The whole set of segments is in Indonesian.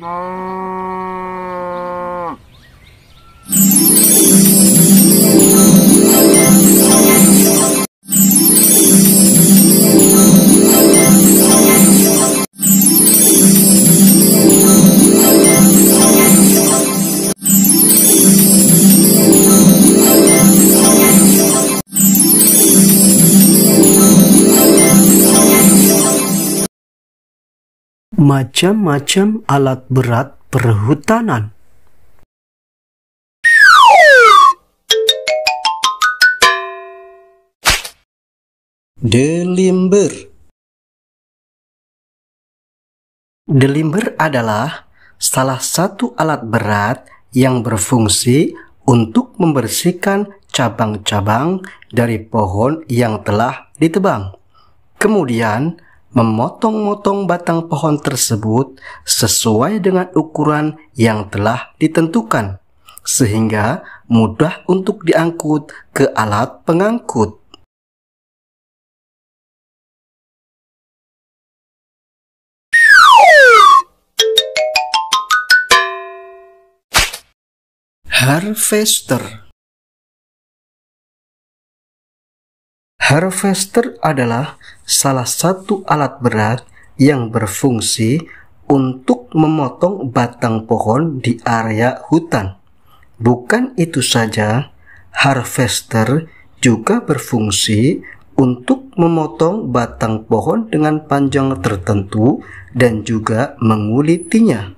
な macam-macam alat berat perhutanan. Delimber Delimber adalah salah satu alat berat yang berfungsi untuk membersihkan cabang-cabang dari pohon yang telah ditebang. Kemudian, memotong-motong batang pohon tersebut sesuai dengan ukuran yang telah ditentukan, sehingga mudah untuk diangkut ke alat pengangkut. Harvester Harvester adalah salah satu alat berat yang berfungsi untuk memotong batang pohon di area hutan. Bukan itu saja, harvester juga berfungsi untuk memotong batang pohon dengan panjang tertentu dan juga mengulitinya.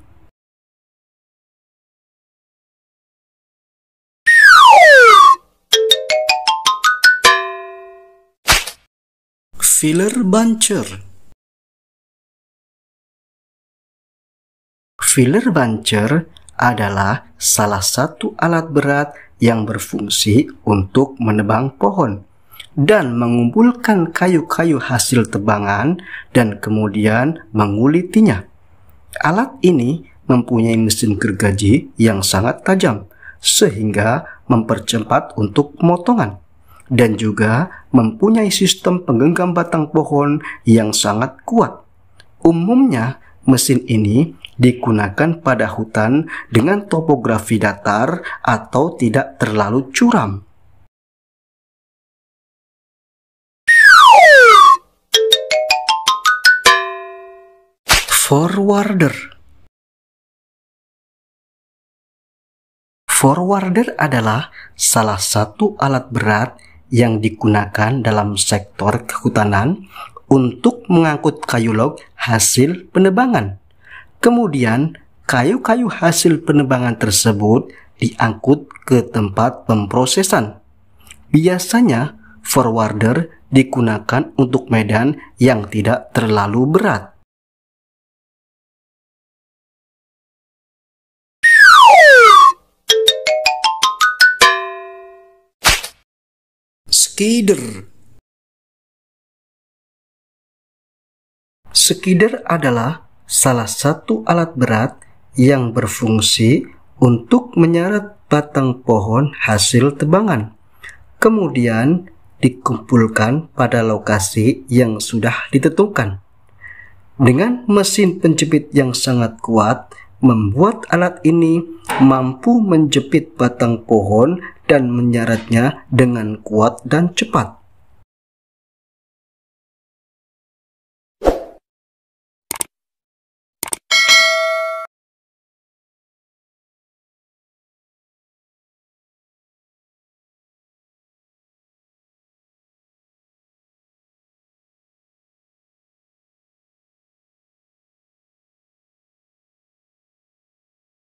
filler buncher Filler buncher adalah salah satu alat berat yang berfungsi untuk menebang pohon dan mengumpulkan kayu-kayu hasil tebangan dan kemudian mengulitinya. Alat ini mempunyai mesin gergaji yang sangat tajam sehingga mempercepat untuk pemotongan dan juga mempunyai sistem penggenggam batang pohon yang sangat kuat. Umumnya, mesin ini digunakan pada hutan dengan topografi datar atau tidak terlalu curam. Forwarder Forwarder adalah salah satu alat berat yang digunakan dalam sektor kehutanan untuk mengangkut kayu log hasil penebangan. Kemudian, kayu-kayu hasil penebangan tersebut diangkut ke tempat pemprosesan. Biasanya, forwarder digunakan untuk medan yang tidak terlalu berat. skider. Skider adalah salah satu alat berat yang berfungsi untuk menyeret batang pohon hasil tebangan. Kemudian dikumpulkan pada lokasi yang sudah ditentukan. Dengan mesin penjepit yang sangat kuat, membuat alat ini mampu menjepit batang pohon dan menyeretnya dengan kuat dan cepat.